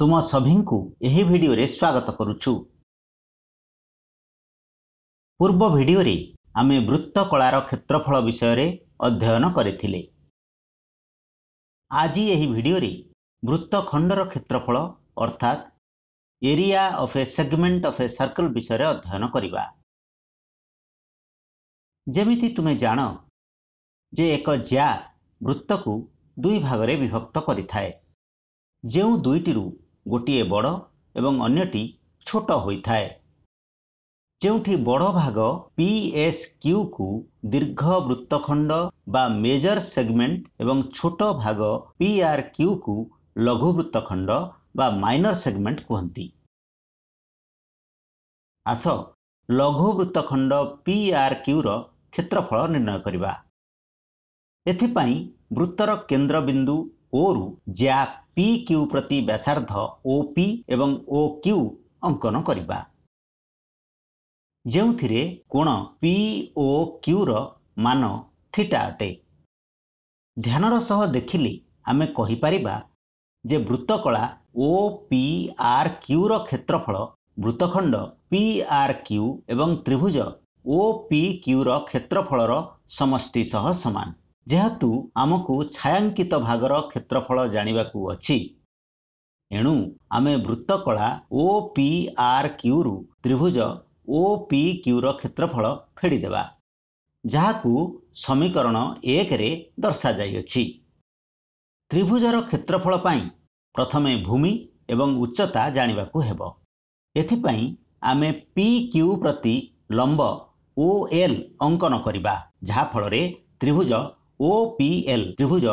ତୁମ ସଭିଙ୍କୁ ଏହି ଭିଡ଼ିଓରେ ସ୍ୱାଗତ କରୁଛୁ ପୂର୍ବ ଭିଡ଼ିଓରେ ଆମେ ବୃତ୍ତକଳାର କ୍ଷେତ୍ରଫଳ ବିଷୟରେ ଅଧ୍ୟୟନ କରିଥିଲେ ଆଜି ଏହି ଭିଡ଼ିଓରେ ବୃତ୍ତଖଣ୍ଡର କ୍ଷେତ୍ରଫଳ ଅର୍ଥାତ୍ area of a segment of a circle ବିଷୟରେ ଅଧ୍ୟୟନ କରିବା ଯେମିତି ତୁମେ ଜାଣ ଯେ ଏକ ଜ୍ୟା ବୃତ୍ତକୁ ଦୁଇ ଭାଗରେ ବିଭକ୍ତ କରିଥାଏ ଯେଉଁ ଦୁଇଟିରୁ ଗୋଟିଏ ବଡ଼ ଏବଂ ଅନ୍ୟଟି ଛୋଟ ହୋଇଥାଏ ଯେଉଁଠି ବଡ଼ ଭାଗ ପିଏସ୍ କ୍ୟୁକୁ ଦୀର୍ଘ ବୃତ୍ତଖଣ୍ଡ ବା ମେଜର୍ ସେଗମେଣ୍ଟ ଏବଂ ଛୋଟ ଭାଗ ପିଆର୍ କ୍ୟୁକୁ ଲଘୁ ବୃତ୍ତଖଣ୍ଡ ବା ମାଇନର୍ ସେଗମେଣ୍ଟ କୁହନ୍ତି ଆସ ଲଘୁ ବୃତ୍ତଖଣ୍ଡ ପିଆର୍ କ୍ୟୁର କ୍ଷେତ୍ରଫଳ ନିର୍ଣ୍ଣୟ କରିବା ଏଥିପାଇଁ ବୃତ୍ତର କେନ୍ଦ୍ରବିନ୍ଦୁ ଓରୁ ଯା ପି କ୍ୟୁ ପ୍ରତି ବ୍ୟାସାର୍ଦ୍ଧ ଓ ପି ଏବଂ ଓ କ୍ୟୁ ଅଙ୍କନ କରିବା ଯେଉଁଥିରେ କୋଣ ପି ଓ କ୍ୟୁର ମାନ ଥିଟା ଅଟେ ଧ୍ୟାନର ସହ ଦେଖିଲେ ଆମେ କହିପାରିବା ଯେ ବୃତ୍ତକଳା ଓ ପି ଆର୍ କ୍ୟୁର କ୍ଷେତ୍ରଫଳ ବୃତ୍ତଖଣ୍ଡ ପି ଆର୍ କ୍ୟୁ ଏବଂ ତ୍ରିଭୁଜ ଓ ପି କ୍ୟୁର କ୍ଷେତ୍ରଫଳର ସମଷ୍ଟି ସହ ସମାନ ଯେହେତୁ ଆମକୁ ଛାୟାଙ୍କିତ ଭାଗର କ୍ଷେତ୍ରଫଳ ଜାଣିବାକୁ ଅଛି ଏଣୁ ଆମେ ବୃତ୍ତକଳା ଓ ପି ଆର୍ କ୍ୟୁରୁ ତ୍ରିଭୁଜ ଓ ପି କ୍ୟୁର କ୍ଷେତ୍ରଫଳ ଫେଡ଼ିଦେବା ଯାହାକୁ ସମୀକରଣ ଏକରେ ଦର୍ଶାଯାଇଅଛି ତ୍ରିଭୁଜର କ୍ଷେତ୍ରଫଳ ପାଇଁ ପ୍ରଥମେ ଭୂମି ଏବଂ ଉଚ୍ଚତା ଜାଣିବାକୁ ହେବ ଏଥିପାଇଁ ଆମେ ପି କ୍ୟୁ ପ୍ରତି ଲମ୍ବ ଓ ଏଲ୍ ଅଙ୍କନ କରିବା ଯାହାଫଳରେ ତ୍ରିଭୁଜ ଓ ପି ଏଲ୍ ତ୍ରିଭୁଜ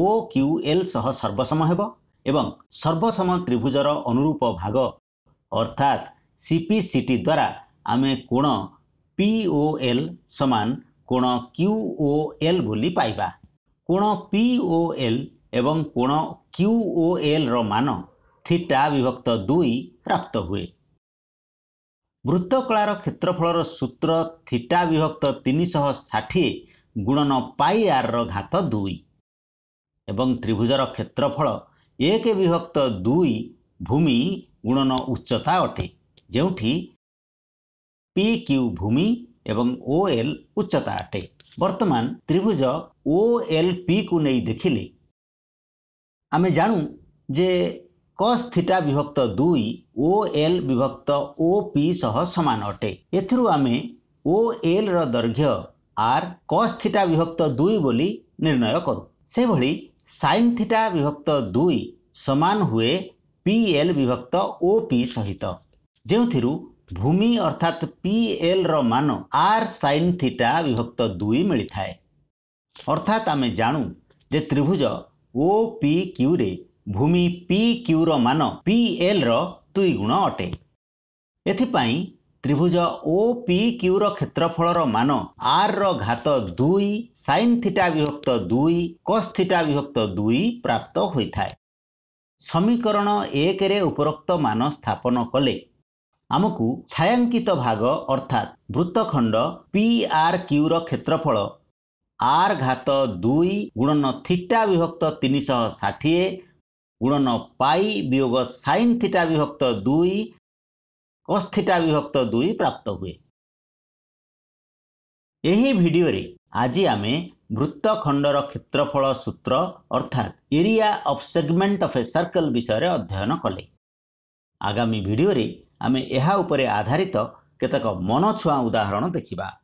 ଓ କ୍ୟୁ ଏଲ୍ ସହ ସର୍ବସମ ହେବ ଏବଂ ସର୍ବସମ ତ୍ରିଭୁଜର ଅନୁରୂପ ଭାଗ ଅର୍ଥାତ୍ ସିପି ସି ଟି ଦ୍ୱାରା ଆମେ କୋଣ ପି ଓ ଏଲ୍ ସମାନ କୋଣ କ୍ୟୁ ଓ ଏଲ୍ ବୋଲି ପାଇବା କୋଣ ପି ଓ ଏଲ୍ ଏବଂ କୋଣ କ୍ୟୁ ଓ ଏଲ୍ର ମାନ ଥିଟା ବିଭକ୍ତ ଦୁଇ ପ୍ରାପ୍ତ ହୁଏ ବୃତ୍ତକଳାର କ୍ଷେତ୍ରଫଳର ସୂତ୍ର ଥିଟା ବିଭକ୍ତ ତିନିଶହ ଷାଠିଏ ଗୁଣନ ପାଇ ଆର୍ର ଘାତ ଦୁଇ ଏବଂ ତ୍ରିଭୁଜର କ୍ଷେତ୍ରଫଳ ଏକ ବିଭକ୍ତ ଦୁଇ ଭୂମି ଗୁଣନ ଉଚ୍ଚତା ଅଟେ ଯେଉଁଠି ପି କ୍ୟୁ ଭୂମି ଏବଂ ଓ ଏଲ୍ ଉଚ୍ଚତା ଅଟେ ବର୍ତ୍ତମାନ ତ୍ରିଭୁଜ ଓ ଏଲ୍ ପିକୁ ନେଇ ଦେଖିଲେ ଆମେ ଜାଣୁ ଯେ କସ୍ ଥିଟା ବିଭକ୍ତ ଦୁଇ ଓ ଏଲ୍ ବିଭକ୍ତ ଓ ପି ସହ ସମାନ ଅଟେ ଏଥିରୁ ଆମେ ଓ ଏଲ୍ର ଦୈର୍ଘ୍ୟ ଆର୍ କସ୍ ଥିଟା ବିଭକ୍ତ ଦୁଇ ବୋଲି ନିର୍ଣ୍ଣୟ କରୁ ସେଭଳି ସାଇନ୍ ଥିଟା ବିଭକ୍ତ ଦୁଇ ସମାନ ହୁଏ ପି ଏଲ୍ ବିଭକ୍ତ ଓ ପି ସହିତ ଯେଉଁଥିରୁ ଭୂମି ଅର୍ଥାତ୍ ପି ଏଲ୍ର ମାନ ଆର୍ ସାଇନ୍ ଥିଟା ବିଭକ୍ତ ଦୁଇ ମିଳିଥାଏ ଅର୍ଥାତ୍ ଆମେ ଜାଣୁ ଯେ ତ୍ରିଭୁଜ ଓ ପି କ୍ୟୁରେ ଭୂମି ପି କ୍ୟୁର ମାନ ପି ଏଲ୍ର ଦୁଇ ଗୁଣ ଅଟେ ଏଥିପାଇଁ ତ୍ରିଭୁଜ ଓ ପି କ୍ୟୁର କ୍ଷେତ୍ରଫଳର ମାନ ଆର୍ ର ଘାତ ଦୁଇ ସାଇନ୍ ଥିଟା ବିଭକ୍ତ ଦୁଇ କସ୍ ଥିଟା ବିଭକ୍ତ ଦୁଇ ପ୍ରାପ୍ତ ହୋଇଥାଏ ସମୀକରଣ ଏକରେ ଉପରୋକ୍ତ ମାନ ସ୍ଥାପନ କଲେ ଆମକୁ ଛାୟାଙ୍କିତ ଭାଗ ଅର୍ଥାତ୍ ବୃତ୍ତଖଣ୍ଡ ପି ଆର୍ କ୍ୟୁର କ୍ଷେତ୍ରଫଳ ଆର୍ ଘାତ ଦୁଇ ଗୁଣନ ଥିଟା ବିଭକ୍ତ ତିନିଶହ ଷାଠିଏ ଗୁଣନ ପାଇ ବିୟୋଗ ସାଇନ୍ ଥିଟା ବିଭକ୍ତ ଦୁଇ କସ୍ଥିଟା ବିଭକ୍ତ ଦୁଇ ପ୍ରାପ୍ତ ହୁଏ ଏହି ଭିଡ଼ିଓରେ ଆଜି ଆମେ ବୃତ୍ତଖଣ୍ଡର କ୍ଷେତ୍ରଫଳ ସୂତ୍ର ଅର୍ଥାତ୍ area of segment of a circle ବିଷୟରେ ଅଧ୍ୟୟନ କଲେ ଆଗାମୀ ଭିଡ଼ିଓରେ ଆମେ ଏହା ଉପରେ ଆଧାରିତ କେତେକ ମନଛୁଆଁ ଉଦାହରଣ ଦେଖିବା